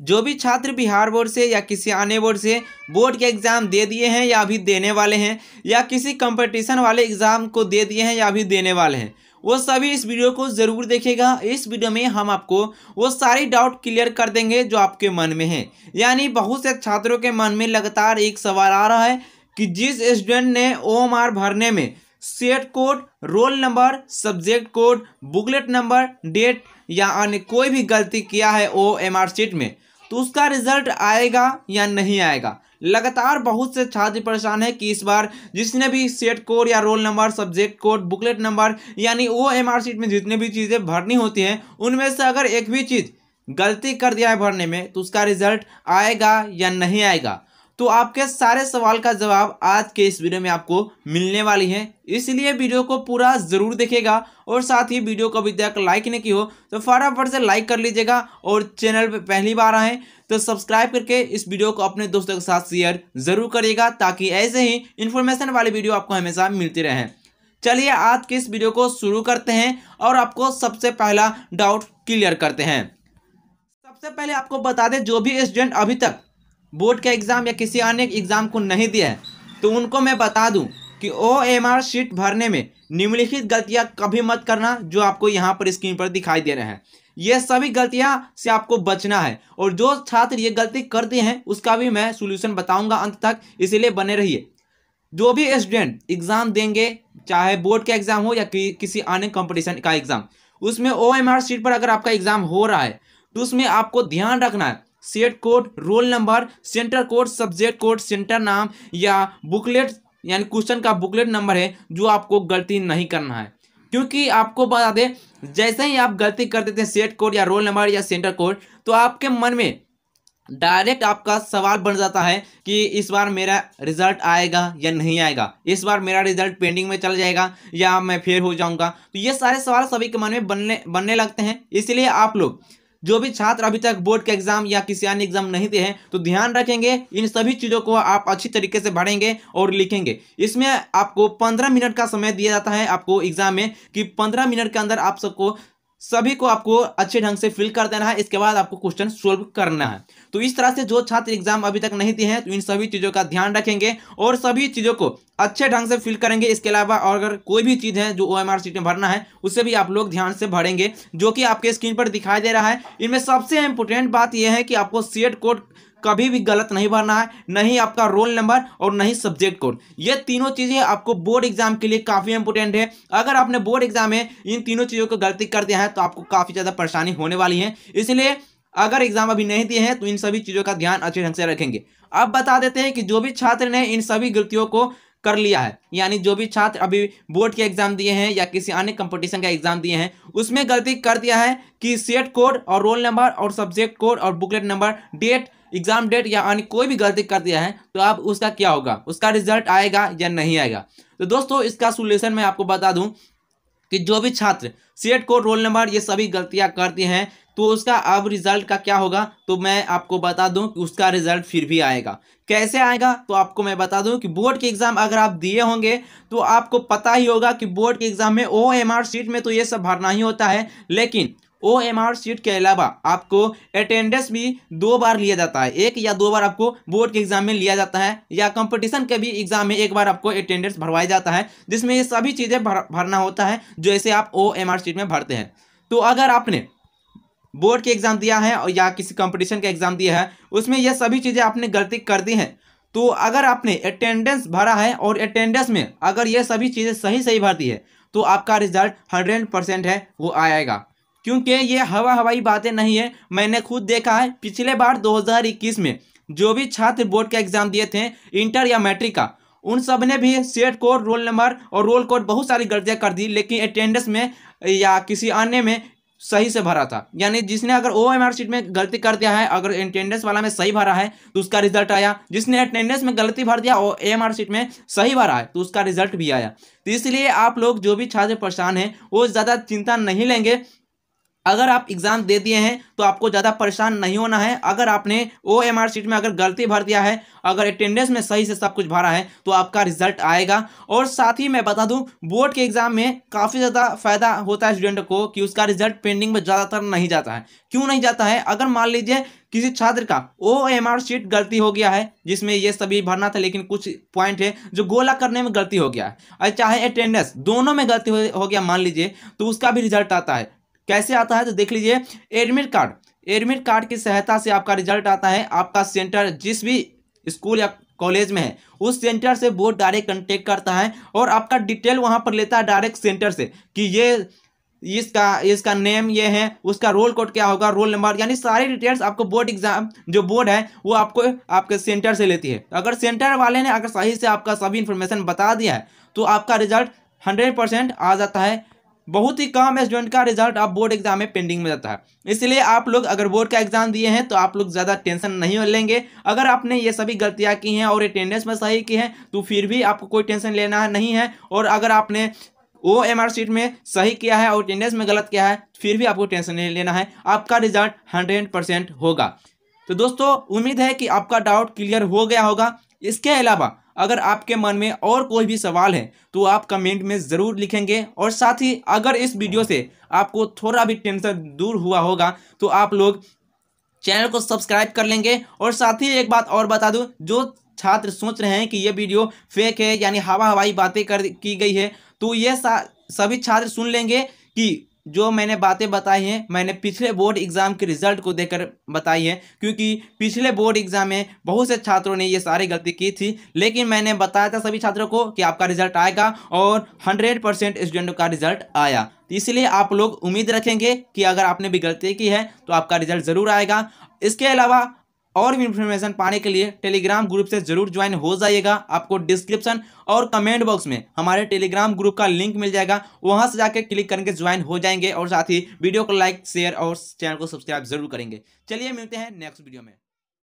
जो भी छात्र बिहार बोर्ड से या किसी आने बोर्ड से बोर्ड के एग्ज़ाम दे दिए हैं या अभी देने वाले हैं या किसी कंपटीशन वाले एग्ज़ाम को दे दिए हैं या अभी देने वाले हैं वो सभी इस वीडियो को ज़रूर देखेगा इस वीडियो में हम आपको वो सारी डाउट क्लियर कर देंगे जो आपके मन में है यानी बहुत से छात्रों के मन में लगातार एक सवाल आ रहा है कि जिस स्टूडेंट ने ओ भरने में set code roll number subject code booklet number date या अन्य कोई भी गलती किया है ओ एम आर शीट में तो उसका रिजल्ट आएगा या नहीं आएगा लगातार बहुत से छात्र परेशान है कि इस बार जिसने भी सेट कोड या roll number subject code booklet number यानी ओ एम आर शीट में जितने भी चीज़ें भरनी होती हैं उनमें से अगर एक भी चीज़ गलती कर दिया है भरने में तो उसका रिजल्ट आएगा या नहीं आएगा तो आपके सारे सवाल का जवाब आज के इस वीडियो में आपको मिलने वाली है इसलिए वीडियो को पूरा ज़रूर देखेगा और साथ ही वीडियो को अभी तक लाइक नहीं की हो तो फटाफट से लाइक कर लीजिएगा और चैनल पर पहली बार आए तो सब्सक्राइब करके इस वीडियो को अपने दोस्तों के साथ शेयर ज़रूर करिएगा ताकि ऐसे ही इन्फॉर्मेशन वाली वीडियो आपको हमेशा मिलती रहे चलिए आज के इस वीडियो को शुरू करते हैं और आपको सबसे पहला डाउट क्लियर करते हैं सबसे पहले आपको बता दें जो भी स्टूडेंट अभी तक बोर्ड का एग्ज़ाम या किसी अन्य एग्ज़ाम को नहीं दिया है तो उनको मैं बता दूं कि ओ एम आर शीट भरने में निम्नलिखित गलतियां कभी मत करना जो आपको यहां पर स्क्रीन पर दिखाई दे रहे हैं ये सभी गलतियां से आपको बचना है और जो छात्र ये गलती करते हैं उसका भी मैं सोल्यूशन बताऊंगा अंत तक इसीलिए बने रहिए जो भी स्टूडेंट एग्ज़ाम देंगे चाहे बोर्ड का एग्ज़ाम हो या कि, किसी अन्य कॉम्पिटिशन का एग्ज़ाम उसमें ओ एम आर शीट पर अगर आपका एग्ज़ाम हो रहा है तो उसमें आपको ध्यान रखना है set code roll number centre code subject code centre नाम या बुकलेट यानी क्वेश्चन का बुकलेट नंबर है जो आपको गलती नहीं करना है क्योंकि आपको बता दें जैसे ही आप गलती कर देते हैं सेट कोड या रोल नंबर या सेंटर कोड तो आपके मन में डायरेक्ट आपका सवाल बन जाता है कि इस बार मेरा रिजल्ट आएगा या नहीं आएगा इस बार मेरा रिजल्ट पेंडिंग में चल जाएगा या मैं फेल हो जाऊंगा तो ये सारे सवाल सभी के मन में बनने बनने लगते हैं इसलिए आप लोग जो भी छात्र अभी तक बोर्ड के एग्जाम या किसी अन्य एग्जाम नहीं दे हैं तो ध्यान रखेंगे इन सभी चीज़ों को आप अच्छी तरीके से भरेंगे और लिखेंगे इसमें आपको पंद्रह मिनट का समय दिया जाता है आपको एग्जाम में कि पंद्रह मिनट के अंदर आप सबको सभी को आपको अच्छे ढंग से फिल कर देना है इसके बाद आपको क्वेश्चन सोल्व करना है तो इस तरह से जो छात्र एग्जाम अभी तक नहीं दिए हैं तो इन सभी चीज़ों का ध्यान रखेंगे और सभी चीज़ों को अच्छे ढंग से फिल करेंगे इसके अलावा और अगर कोई भी चीज़ है जो ओ एम सीट में भरना है उसे भी आप लोग ध्यान से भरेंगे जो कि आपके स्क्रीन पर दिखाई दे रहा है इनमें सबसे इंपॉर्टेंट बात यह है कि आपको सीएड कोड e कभी भी गलत नहीं भरना है नहीं आपका रोल नंबर और नहीं सब्जेक्ट कोड ये तीनों चीज़ें आपको बोर्ड एग्जाम के लिए काफ़ी इंपोर्टेंट है अगर आपने बोर्ड एग्जाम में इन तीनों चीज़ों को गलती कर दिया है तो आपको काफ़ी ज़्यादा परेशानी होने वाली है इसलिए अगर एग्जाम अभी नहीं दिए हैं तो इन सभी चीज़ों का ध्यान अच्छे ढंग से रखेंगे अब बता देते हैं कि जो भी छात्र ने इन सभी गलतियों को कर लिया है यानी जो भी छात्र अभी बोर्ड के एग्जाम दिए हैं या किसी अन्य कंपटीशन का एग्जाम दिए हैं उसमें गलती कर दिया है कि सेट कोड और रोल नंबर और सब्जेक्ट कोड और booklet number date exam date या अन्य कोई भी गलती कर दिया है तो आप उसका क्या होगा उसका रिजल्ट आएगा या नहीं आएगा तो दोस्तों इसका सोल्यूशन मैं आपको बता दूं कि जो भी छात्र सीएट को रोल नंबर ये सभी गलतियां करते हैं तो उसका अब रिजल्ट का क्या होगा तो मैं आपको बता दूं कि उसका रिजल्ट फिर भी आएगा कैसे आएगा तो आपको मैं बता दूं कि बोर्ड के एग्ज़ाम अगर आप दिए होंगे तो आपको पता ही होगा कि बोर्ड के एग्ज़ाम में ओ एम आर सीट में तो ये सब भरना ही होता है लेकिन ओ एम आर सीट के अलावा आपको अटेंडेंस भी दो बार लिया जाता है एक या दो बार आपको बोर्ड के एग्जाम में लिया जाता है या कंपटीशन के भी एग्जाम में एक बार आपको अटेंडेंस भरवाया जाता है जिसमें ये सभी चीज़ें भर, भरना होता है जैसे आप ओ एम आर सीट में भरते हैं तो अगर आपने बोर्ड के एग्ज़ाम दिया है या किसी कंपटीशन का एग्ज़ाम दिया है उसमें यह सभी चीज़ें आपने गलती कर दी हैं तो अगर आपने अटेंडेंस भरा है और अटेंडेंस में अगर ये सभी चीज़ें सही सही भरती है तो आपका रिजल्ट हंड्रेड परसेंट है वो आएगा क्योंकि ये हवा हवाई बातें नहीं है मैंने खुद देखा है पिछले बार 2021 में जो भी छात्र बोर्ड का एग्जाम दिए थे इंटर या मैट्रिक का उन सब ने भी सेट कोड रोल नंबर और रोल कोड बहुत सारी गलतियाँ कर दी लेकिन अटेंडेंस में या किसी अन्य में सही से भरा था यानी जिसने अगर ओ एम आर सीट में गलती कर दिया है अगर अटेंडेंस वाला में सही भरा है तो उसका रिजल्ट आया जिसने अटेंडेंस में गलती भर दिया ओ एम आर सीट में सही भरा है तो उसका रिजल्ट भी आया तो इसलिए आप लोग जो भी छात्र परेशान हैं वो ज़्यादा चिंता नहीं लेंगे अगर आप एग्ज़ाम दे दिए हैं तो आपको ज़्यादा परेशान नहीं होना है अगर आपने ओ एम आर सीट में अगर गलती भर दिया है अगर अटेंडेंस में सही से सब कुछ भरा है तो आपका रिजल्ट आएगा और साथ ही मैं बता दूं बोर्ड के एग्ज़ाम में काफ़ी ज़्यादा फ़ायदा होता है स्टूडेंट को कि उसका रिजल्ट पेंडिंग में ज़्यादातर नहीं जाता है क्यों नहीं जाता है अगर मान लीजिए किसी छात्र का ओ एम आर सीट गलती हो गया है जिसमें ये सभी भरना था लेकिन कुछ पॉइंट है जो गोला करने में गलती हो गया है चाहे अटेंडेंस दोनों में गलती हो गया मान लीजिए तो उसका भी रिजल्ट आता है कैसे आता है तो देख लीजिए एडमिट कार्ड एडमिट कार्ड की सहायता से आपका रिजल्ट आता है आपका सेंटर जिस भी स्कूल या कॉलेज में है उस सेंटर से बोर्ड डायरेक्ट कंटेक्ट करता है और आपका डिटेल वहाँ पर लेता है डायरेक्ट सेंटर से कि ये इसका इसका नेम ये है उसका रोल कोड क्या होगा रोल नंबर यानी सारी डिटेल्स आपको बोर्ड एग्जाम जो बोर्ड है वो आपको आपके सेंटर से लेती है अगर सेंटर वाले ने अगर सही से आपका सभी इन्फॉर्मेशन बता दिया है तो आपका रिजल्ट हंड्रेड परसेंट आ जाता है बहुत ही कम स्टूडेंट का रिजल्ट आप बोर्ड एग्जाम में पेंडिंग में जाता है इसलिए आप लोग अगर बोर्ड का एग्जाम दिए हैं तो आप लोग ज़्यादा टेंशन नहीं लेंगे अगर आपने ये सभी गलतियाँ की हैं और अटेंडेंस में सही की हैं तो फिर भी आपको कोई टेंशन लेना नहीं है और अगर आपने ओ एम आर सीट में सही किया है और अटेंडेंस में गलत किया है फिर भी आपको टेंशन नहीं लेना है आपका रिजल्ट हंड्रेड परसेंट होगा तो दोस्तों उम्मीद है कि आपका डाउट क्लियर हो गया होगा इसके अलावा अगर आपके मन में और कोई भी सवाल है तो आप कमेंट में ज़रूर लिखेंगे और साथ ही अगर इस वीडियो से आपको थोड़ा भी टेंशन दूर हुआ होगा तो आप लोग चैनल को सब्सक्राइब कर लेंगे और साथ ही एक बात और बता दूँ जो छात्र सोच रहे हैं कि ये वीडियो फेक है यानी हवा हवाई बातें कर की गई है तो ये सभी छात्र सुन लेंगे कि जो मैंने बातें बताई हैं मैंने पिछले बोर्ड एग्ज़ाम के रिज़ल्ट को देखकर बताई है क्योंकि पिछले बोर्ड एग्ज़ाम में बहुत से छात्रों ने ये सारी गलती की थी लेकिन मैंने बताया था सभी छात्रों को कि आपका रिज़ल्ट आएगा और हंड्रेड परसेंट स्टूडेंटों का रिज़ल्ट आया इसलिए आप लोग उम्मीद रखेंगे कि अगर आपने भी गलती की है तो आपका रिज़ल्ट ज़रूर आएगा इसके अलावा और भी इन्फॉर्मेशन पाने के लिए टेलीग्राम ग्रुप से जरूर ज्वाइन हो जाइएगा आपको डिस्क्रिप्शन और कमेंट बॉक्स में हमारे टेलीग्राम ग्रुप का लिंक मिल जाएगा वहां से जाकर क्लिक करके ज्वाइन हो जाएंगे और साथ ही वीडियो को लाइक शेयर और चैनल को सब्सक्राइब जरूर करेंगे चलिए मिलते हैं नेक्स्ट वीडियो में